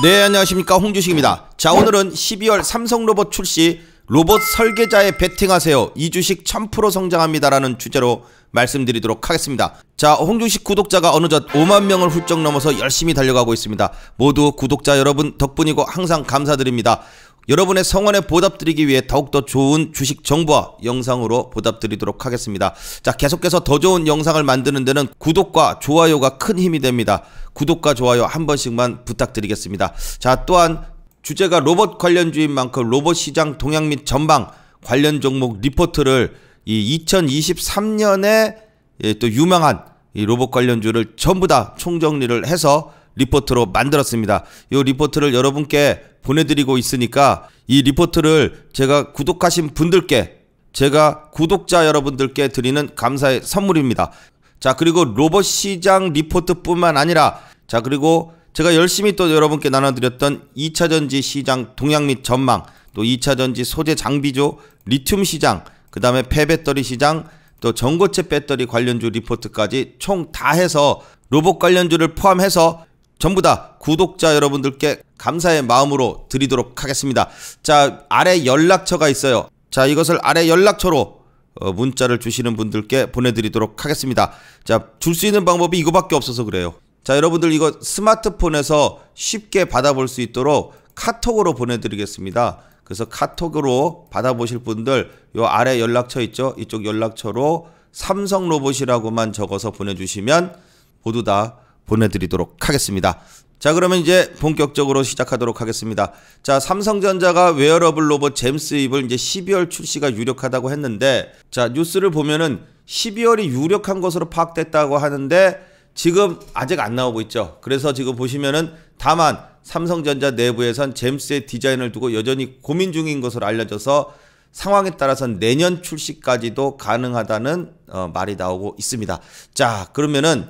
네 안녕하십니까 홍주식입니다 자 오늘은 12월 삼성로봇 출시 로봇 설계자의 베팅하세요 이 주식 1000% 성장합니다라는 주제로 말씀드리도록 하겠습니다 자 홍주식 구독자가 어느덧 5만명을 훌쩍 넘어서 열심히 달려가고 있습니다 모두 구독자 여러분 덕분이고 항상 감사드립니다 여러분의 성원에 보답드리기 위해 더욱더 좋은 주식 정보와 영상으로 보답드리도록 하겠습니다. 자, 계속해서 더 좋은 영상을 만드는 데는 구독과 좋아요가 큰 힘이 됩니다. 구독과 좋아요 한 번씩만 부탁드리겠습니다. 자, 또한 주제가 로봇 관련주인 만큼 로봇 시장 동향 및 전망 관련 종목 리포트를 이 2023년에 예, 또 유명한 이 로봇 관련주를 전부 다 총정리를 해서 리포트로 만들었습니다. 이 리포트를 여러분께 보내드리고 있으니까 이 리포트를 제가 구독하신 분들께 제가 구독자 여러분들께 드리는 감사의 선물입니다. 자 그리고 로봇 시장 리포트뿐만 아니라 자 그리고 제가 열심히 또 여러분께 나눠드렸던 2차전지 시장 동향 및 전망 또 2차전지 소재 장비조 리튬 시장 그 다음에 폐배터리 시장 또 전고체 배터리 관련주 리포트까지 총 다 해서 로봇 관련주를 포함해서 전부 다 구독자 여러분들께 감사의 마음으로 드리도록 하겠습니다. 자, 아래 연락처가 있어요. 자, 이것을 아래 연락처로 어, 문자를 주시는 분들께 보내드리도록 하겠습니다. 자, 줄 수 있는 방법이 이거밖에 없어서 그래요. 자, 여러분들 이거 스마트폰에서 쉽게 받아볼 수 있도록 카톡으로 보내드리겠습니다. 그래서 카톡으로 받아보실 분들 요 아래 연락처 있죠? 이쪽 연락처로 삼성 로봇이라고만 적어서 보내주시면 모두 다 보내드리도록 하겠습니다. 자 그러면 이제 본격적으로 시작하도록 하겠습니다. 자 삼성전자가 웨어러블 로봇 잼스 입을 이제 12월 출시가 유력하다고 했는데 자 뉴스를 보면은 12월이 유력한 것으로 파악됐다고 하는데 지금 아직 안 나오고 있죠. 그래서 지금 보시면은 다만 삼성전자 내부에선 잼스의 디자인을 두고 여전히 고민 중인 것으로 알려져서 상황에 따라서 내년 출시까지도 가능하다는 어, 말이 나오고 있습니다. 자 그러면은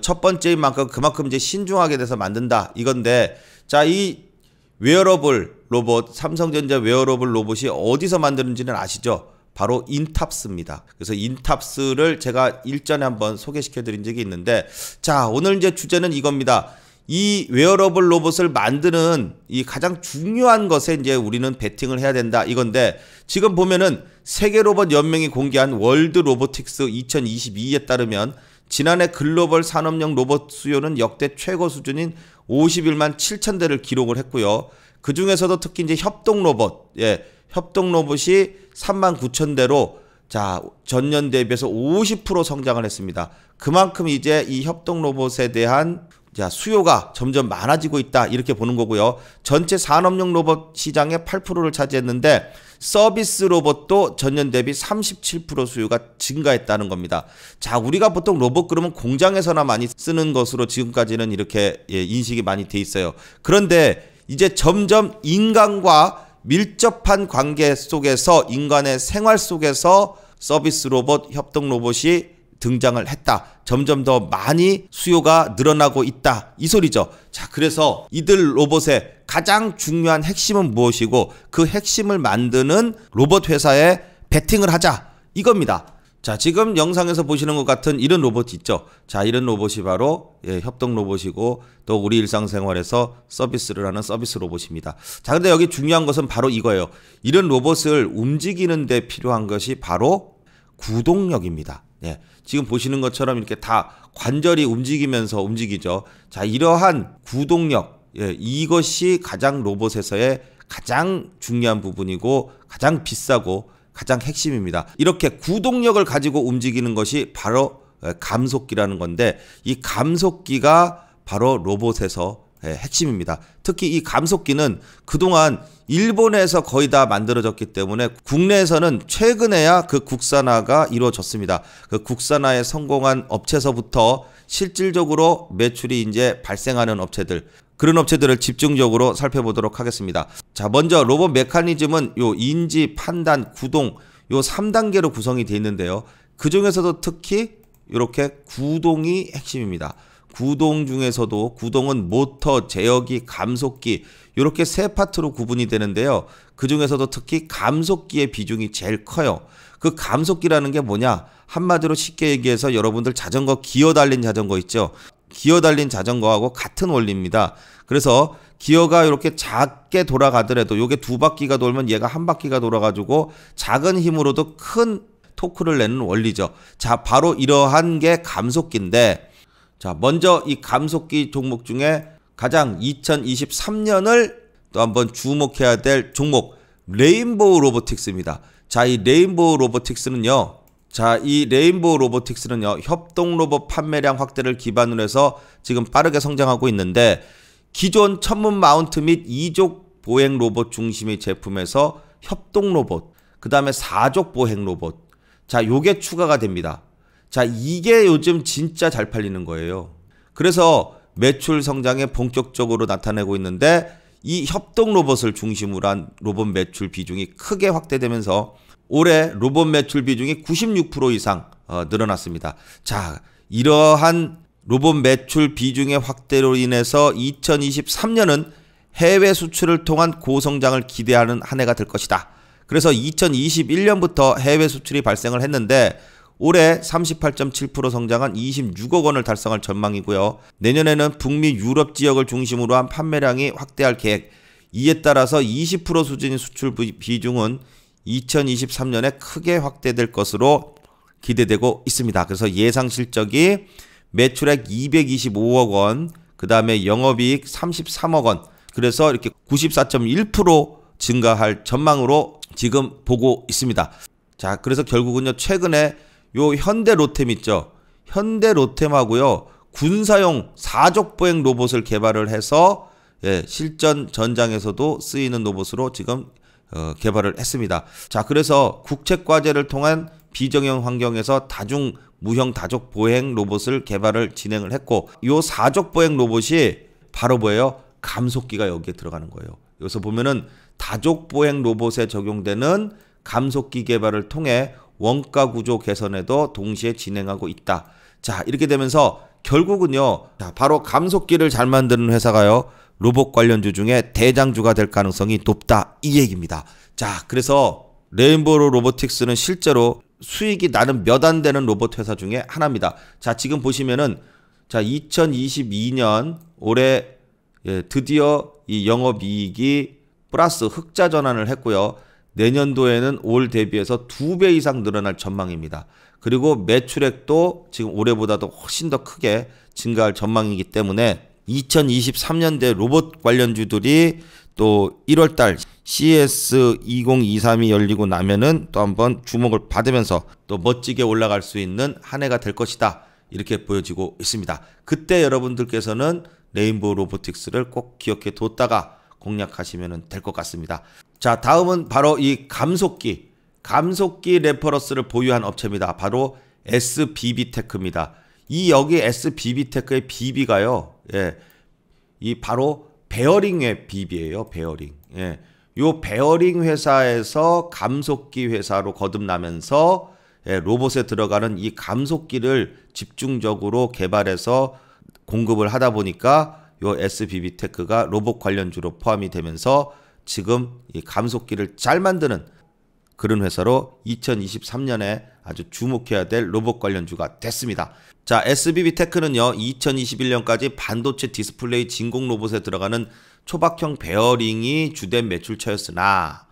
첫 번째인 만큼 그만큼 이제 신중하게 돼서 만든다 이건데 자 이 웨어러블 로봇 삼성전자 웨어러블 로봇이 어디서 만드는지는 아시죠? 바로 인탑스입니다. 그래서 인탑스를 제가 일전에 한번 소개시켜 드린 적이 있는데 자 오늘 이제 주제는 이겁니다. 이 웨어러블 로봇을 만드는 이 가장 중요한 것에 이제 우리는 베팅을 해야 된다 이건데 지금 보면은 세계 로봇 연맹이 공개한 월드 로보틱스 2022에 따르면 지난해 글로벌 산업용 로봇 수요는 역대 최고 수준인 51만 7천 대를 기록을 했고요. 그 중에서도 특히 이제 협동 로봇, 예, 협동 로봇이 3만 9천 대로 자, 전년 대비해서 50% 성장을 했습니다. 그만큼 이제 이 협동 로봇에 대한 자, 수요가 점점 많아지고 있다. 이렇게 보는 거고요. 전체 산업용 로봇 시장의 8%를 차지했는데 서비스 로봇도 전년 대비 37% 수요가 증가했다는 겁니다. 자, 우리가 보통 로봇 그러면 공장에서나 많이 쓰는 것으로 지금까지는 이렇게 예, 인식이 많이 돼 있어요. 그런데 이제 점점 인간과 밀접한 관계 속에서 인간의 생활 속에서 서비스 로봇, 협동 로봇이 등장을 했다. 점점 더 많이 수요가 늘어나고 있다. 이 소리죠. 자, 그래서 이들 로봇의 가장 중요한 핵심은 무엇이고 그 핵심을 만드는 로봇 회사에 베팅을 하자. 이겁니다. 자, 지금 영상에서 보시는 것 같은 이런 로봇 있죠? 자, 이런 로봇이 바로 예, 협동 로봇이고 또 우리 일상생활에서 서비스를 하는 서비스 로봇입니다. 자, 근데 여기 중요한 것은 바로 이거예요. 이런 로봇을 움직이는 데 필요한 것이 바로 구동력입니다. 예, 지금 보시는 것처럼 이렇게 다 관절이 움직이면서 움직이죠. 자, 이러한 구동력, 예, 이것이 가장 로봇에서의 가장 중요한 부분이고 가장 비싸고 가장 핵심입니다. 이렇게 구동력을 가지고 움직이는 것이 바로 예, 감속기라는 건데 이 감속기가 바로 로봇에서 예, 핵심입니다. 특히 이 감속기는 그동안 일본에서 거의 다 만들어졌기 때문에 국내에서는 최근에야 그 국산화가 이루어졌습니다. 그 국산화에 성공한 업체서부터 실질적으로 매출이 이제 발생하는 업체들 그런 업체들을 집중적으로 살펴보도록 하겠습니다. 자, 먼저 로봇 메커니즘은 요 인지, 판단, 구동 요 3단계로 구성이 되어 있는데요. 그 중에서도 특히 이렇게 구동이 핵심입니다. 구동 중에서도 구동은 모터, 제어기, 감속기 이렇게 세 파트로 구분이 되는데요. 그 중에서도 특히 감속기의 비중이 제일 커요. 그 감속기라는 게 뭐냐? 한마디로 쉽게 얘기해서 여러분들 자전거 기어 달린 자전거 있죠. 기어 달린 자전거하고 같은 원리입니다. 그래서 기어가 이렇게 작게 돌아가더라도 요게 두 바퀴가 돌면 얘가 한 바퀴가 돌아가지고 작은 힘으로도 큰 토크를 내는 원리죠. 자, 바로 이러한 게 감속기인데 자, 먼저 이 감속기 종목 중에 가장 2023년을 또 한번 주목해야 될 종목 레인보우 로보틱스입니다. 자, 이 레인보우 로보틱스는요. 자, 이 레인보우 로보틱스는요. 협동 로봇 판매량 확대를 기반으로 해서 지금 빠르게 성장하고 있는데 기존 천문 마운트 및이족 보행 로봇 중심의 제품에서 협동 로봇, 그다음에 사족 보행 로봇. 자, 요게 추가가 됩니다. 자, 이게 요즘 진짜 잘 팔리는 거예요. 그래서 매출 성장에 본격적으로 나타내고 있는데 이 협동 로봇을 중심으로 한 로봇 매출 비중이 크게 확대되면서 올해 로봇 매출 비중이 96% 이상 어, 늘어났습니다. 자, 이러한 로봇 매출 비중의 확대로 인해서 2023년은 해외 수출을 통한 고성장을 기대하는 한 해가 될 것이다. 그래서 2021년부터 해외 수출이 발생을 했는데 올해 38.7% 성장한 26억 원을 달성할 전망이고요. 내년에는 북미 유럽 지역을 중심으로 한 판매량이 확대할 계획. 이에 따라서 20% 수준인 수출 비중은 2023년에 크게 확대될 것으로 기대되고 있습니다. 그래서 예상 실적이 매출액 225억 원, 그 다음에 영업이익 33억 원. 그래서 이렇게 94.1% 증가할 전망으로 지금 보고 있습니다. 자, 그래서 결국은요, 최근에 요 현대 로템 있죠. 현대 로템하고요. 군사용 사족보행 로봇을 개발을 해서 예, 실전 전장에서도 쓰이는 로봇으로 지금 어, 개발을 했습니다. 자, 그래서 국책 과제를 통한 비정형 환경에서 다중 무형 다족 보행 로봇을 개발을 진행을 했고 요 사족 보행 로봇이 바로 뭐예요? 감속기가 여기에 들어가는 거예요. 여기서 보면은 다족 보행 로봇에 적용되는 감속기 개발을 통해 원가 구조 개선에도 동시에 진행하고 있다. 자, 이렇게 되면서 결국은요, 바로 감속기를 잘 만드는 회사가요, 로봇 관련주 중에 대장주가 될 가능성이 높다. 이 얘기입니다. 자, 그래서 레인보로 로보틱스는 실제로 수익이 나는 몇 안 되는 로봇 회사 중에 하나입니다. 자, 지금 보시면은 자, 2022년 올해 예, 드디어 이 영업 이익이 플러스 흑자 전환을 했고요. 내년도에는 올 대비해서 두 배 이상 늘어날 전망입니다. 그리고 매출액도 지금 올해보다도 훨씬 더 크게 증가할 전망이기 때문에 2023년대 로봇 관련주들이 또 1월달 c s 2023이 열리고 나면은 또 한번 주목을 받으면서 또 멋지게 올라갈 수 있는 한 해가 될 것이다. 이렇게 보여지고 있습니다. 그때 여러분들께서는 레인보우 로보틱스를 꼭 기억해 뒀다가 공략하시면 될 것 같습니다. 자, 다음은 바로 이 감속기. 감속기 레퍼러스를 보유한 업체입니다. 바로 SBB테크입니다. 이 여기 SBB테크의 BB가요. 예. 이 바로 베어링의 BB예요. 베어링. 예. 요 베어링 회사에서 감속기 회사로 거듭나면서 예, 로봇에 들어가는 이 감속기를 집중적으로 개발해서 공급을 하다 보니까 요 SBB테크가 로봇 관련주로 포함이 되면서 지금 이 감속기를 잘 만드는 그런 회사로 2023년에 아주 주목해야 될 로봇 관련주가 됐습니다. 자, SBB 테크는요, 2021년까지 반도체 디스플레이 진공 로봇에 들어가는 초박형 베어링이 주된 매출처였으나,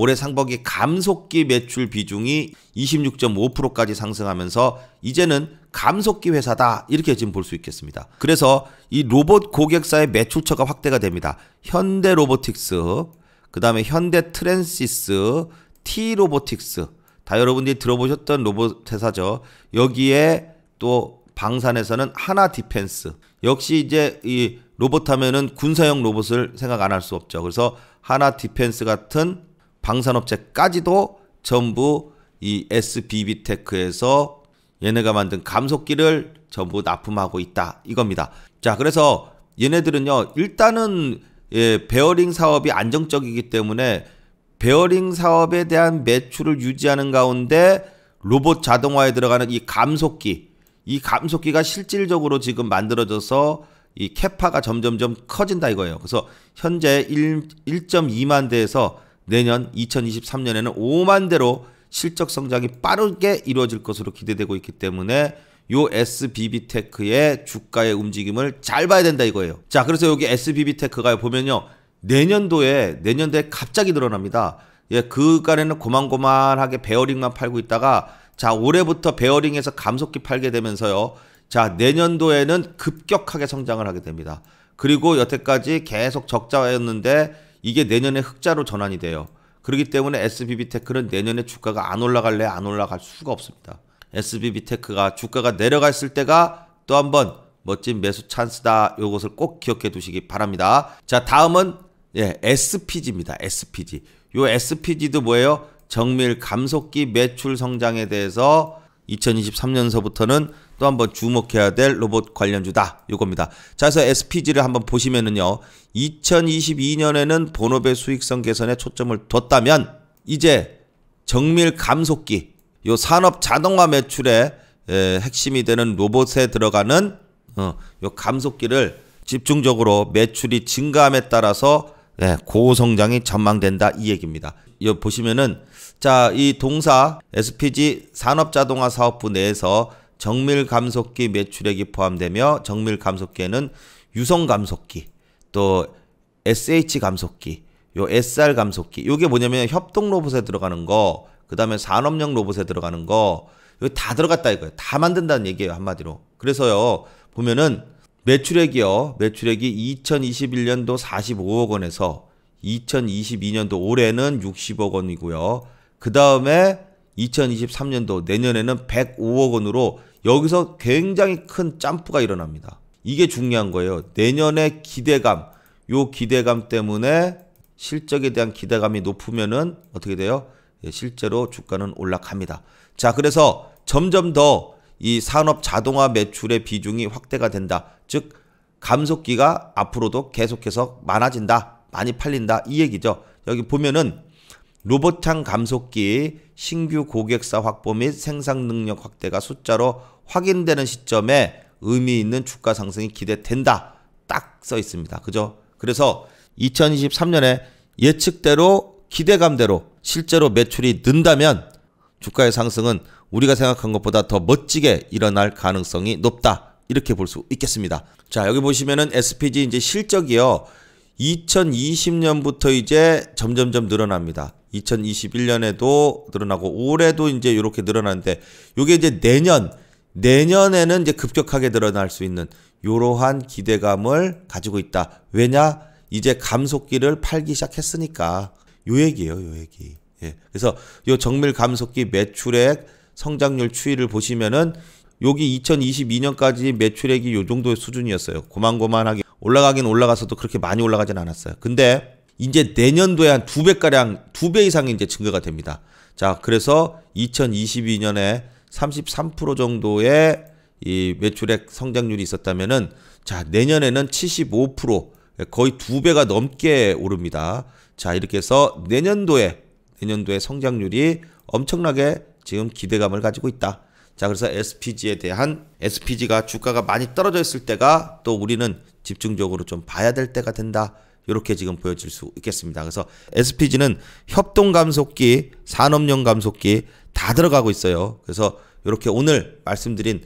올해 상반기 감속기 매출 비중이 26.5%까지 상승하면서 이제는 감속기 회사다 이렇게 지금 볼 수 있겠습니다. 그래서 이 로봇 고객사의 매출처가 확대가 됩니다. 현대 로보틱스, 그 다음에 현대 트랜시스, T 로보틱스 다 여러분들이 들어보셨던 로봇 회사죠. 여기에 또 방산에서는 하나 디펜스 역시 이제 이 로봇 하면은 군사용 로봇을 생각 안 할 수 없죠. 그래서 하나 디펜스 같은 방산업체까지도 전부 이 SBB테크에서 얘네가 만든 감속기를 전부 납품하고 있다 이겁니다. 자 그래서 얘네들은요 일단은 예, 베어링 사업이 안정적이기 때문에 베어링 사업에 대한 매출을 유지하는 가운데 로봇 자동화에 들어가는 이 감속기 이 감속기가 실질적으로 지금 만들어져서 이 캐파가 점점점 커진다 이거예요. 그래서 현재 1, 1.2만 대에서 내년 2023년에는 5만 대로 실적 성장이 빠르게 이루어질 것으로 기대되고 있기 때문에 요 SBB테크의 주가의 움직임을 잘 봐야 된다 이거예요. 자, 그래서 여기 SBB테크가 보면요. 내년도에 내년도에 갑자기 늘어납니다. 예, 그간에는 고만고만하게 베어링만 팔고 있다가 자, 올해부터 베어링에서 감속기 팔게 되면서요. 자, 내년도에는 급격하게 성장을 하게 됩니다. 그리고 여태까지 계속 적자였는데 이게 내년에 흑자로 전환이 돼요. 그렇기 때문에 SBB테크는 내년에 주가가 안 올라갈래 안 올라갈 수가 없습니다. SBB테크가 주가가 내려갔을 때가 또한번 멋진 매수 찬스다. 이것을 꼭 기억해 두시기 바랍니다. 자 다음은 예, SPG입니다. SPG. 요 SPG도 뭐예요? 정밀 감속기 매출 성장에 대해서 2023년서부터는 또 한 번 주목해야 될 로봇 관련주다. 요겁니다. 자, 그래서 SPG를 한 번 보시면은요. 2022년에는 본업의 수익성 개선에 초점을 뒀다면 이제 정밀 감속기, 요 산업 자동화 매출의 핵심이 되는 로봇에 들어가는 어, 요 감속기를 집중적으로 매출이 증가함에 따라서 네, 고성장이 전망된다 이 얘기입니다. 여 보시면은 자, 이 동사 SPG 산업 자동화 사업부 내에서 정밀 감속기 매출액이 포함되며 정밀 감속기에는 유성 감속기, 또 SH 감속기, 요 SR 감속기. 요게 뭐냐면 협동 로봇에 들어가는 거, 그다음에 산업용 로봇에 들어가는 거, 요다 들어갔다 이거예요. 다 만든다는 얘기예요, 한마디로. 그래서요. 보면은 매출액이요. 매출액이 2021년도 45억 원에서 2022년도 올해는 60억 원이고요. 그다음에 2023년도 내년에는 105억 원으로 여기서 굉장히 큰 점프가 일어납니다. 이게 중요한 거예요. 내년의 기대감, 요 기대감 때문에 실적에 대한 기대감이 높으면은 어떻게 돼요? 예, 실제로 주가는 올라갑니다. 자, 그래서 점점 더 이 산업 자동화 매출의 비중이 확대가 된다. 즉, 감속기가 앞으로도 계속해서 많아진다. 많이 팔린다. 이 얘기죠. 여기 보면은 로봇향 감속기 신규 고객사 확보 및 생산 능력 확대가 숫자로 확인되는 시점에 의미 있는 주가 상승이 기대된다. 딱 써 있습니다. 그죠? 그래서 2023년에 예측대로 기대감대로 실제로 매출이 는다면 주가의 상승은 우리가 생각한 것보다 더 멋지게 일어날 가능성이 높다. 이렇게 볼 수 있겠습니다. 자, 여기 보시면은 SPG 이제 실적이요. 2020년부터 이제 점점점 늘어납니다. 2021년에도 늘어나고 올해도 이제 이렇게 늘어나는데 요게 이제 내년 내년에는 이제 급격하게 늘어날 수 있는 요러한 기대감을 가지고 있다. 왜냐? 이제 감속기를 팔기 시작했으니까. 요 얘기예요, 요 얘기. 예. 그래서 요 정밀 감속기 매출액 성장률 추이를 보시면은 여기 2022년까지 매출액이 요 정도의 수준이었어요. 고만고만하게 올라가긴 올라가서도 그렇게 많이 올라가진 않았어요. 근데 이제 내년도에 한 두 배가량, 두 배이상 이제 증가가 됩니다. 자, 그래서 2022년에 33% 정도의 이 매출액 성장률이 있었다면은 자, 내년에는 75% 거의 두 배가 넘게 오릅니다. 자, 이렇게 해서 내년도에 내년도에 성장률이 엄청나게 지금 기대감을 가지고 있다. 자, 그래서 SPG에 대한 SPG가 주가가 많이 떨어져 있을 때가 또 우리는 집중적으로 좀 봐야 될 때가 된다. 이렇게 지금 보여질 수 있겠습니다. 그래서 SPG는 협동 감속기, 산업용 감속기 다 들어가고 있어요. 그래서 이렇게 오늘 말씀드린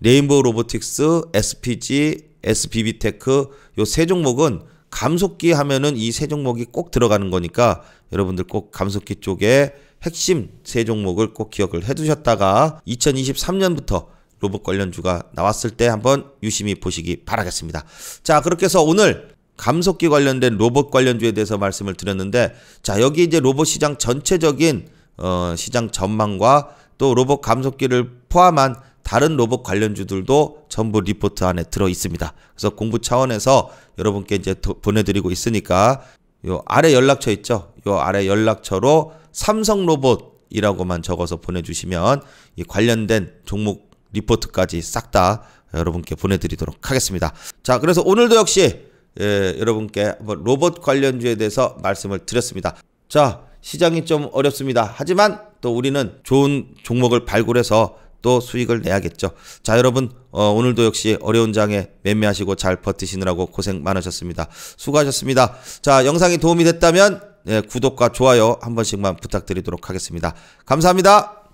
레인보우 로보틱스, SPG, SBB테크 요 세 종목은 감속기 하면은 이 세 종목이 꼭 들어가는 거니까 여러분들 꼭 감속기 쪽에 핵심 세 종목을 꼭 기억을 해두셨다가 2023년부터 로봇 관련주가 나왔을 때 한번 유심히 보시기 바라겠습니다. 자, 그렇게 해서 오늘 감속기 관련된 로봇 관련주에 대해서 말씀을 드렸는데 자, 여기 이제 로봇 시장 전체적인 어, 시장 전망과 또 로봇 감속기를 포함한 다른 로봇 관련주들도 전부 리포트 안에 들어 있습니다. 그래서 공부 차원에서 여러분께 이제 보내드리고 있으니까 요 아래 연락처 있죠? 요 아래 연락처로 삼성 로봇이라고만 적어서 보내주시면 이 관련된 종목 리포트까지 싹 다 여러분께 보내드리도록 하겠습니다. 자, 그래서 오늘도 역시 예, 여러분께 로봇 관련주에 대해서 말씀을 드렸습니다. 자, 시장이 좀 어렵습니다. 하지만 또 우리는 좋은 종목을 발굴해서 또 수익을 내야겠죠. 자, 여러분, 어, 오늘도 역시 어려운 장에 매매하시고 잘 버티시느라고 고생 많으셨습니다. 수고하셨습니다. 자, 영상이 도움이 됐다면 예, 구독과 좋아요 한 번씩만 부탁드리도록 하겠습니다. 감사합니다.